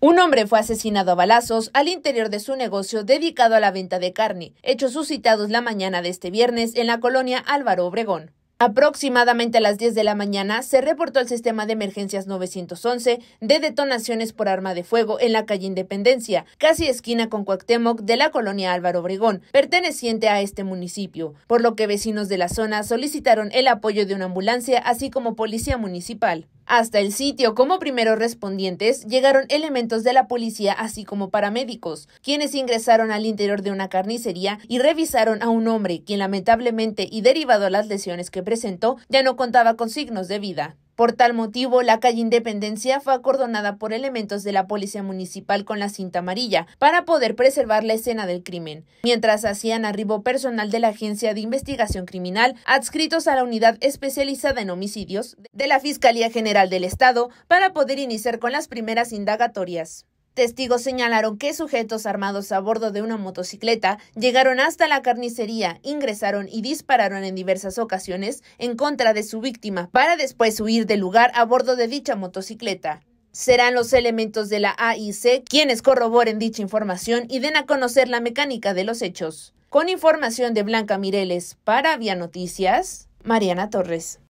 Un hombre fue asesinado a balazos al interior de su negocio dedicado a la venta de carne, hechos suscitados la mañana de este viernes en la colonia Álvaro Obregón. Aproximadamente a las 10 de la mañana se reportó al sistema de emergencias 911 de detonaciones por arma de fuego en la calle Independencia, casi esquina con Cuauhtémoc de la colonia Álvaro Obregón, perteneciente a este municipio, por lo que vecinos de la zona solicitaron el apoyo de una ambulancia así como policía municipal. Hasta el sitio, como primeros respondientes, llegaron elementos de la policía así como paramédicos, quienes ingresaron al interior de una carnicería y revisaron a un hombre, quien lamentablemente y derivado a las lesiones que presentó, ya no contaba con signos de vida. Por tal motivo, la calle Independencia fue acordonada por elementos de la Policía Municipal con la cinta amarilla para poder preservar la escena del crimen. Mientras hacían arribo personal de la Agencia de Investigación Criminal, adscritos a la Unidad Especializada en Homicidios de la Fiscalía General del Estado, para poder iniciar con las primeras indagatorias. Testigos señalaron que sujetos armados a bordo de una motocicleta llegaron hasta la carnicería, ingresaron y dispararon en diversas ocasiones en contra de su víctima para después huir del lugar a bordo de dicha motocicleta. Serán los elementos de la AIC quienes corroboren dicha información y den a conocer la mecánica de los hechos. Con información de Blanca Mireles para Vía Noticias, Mariana Torres.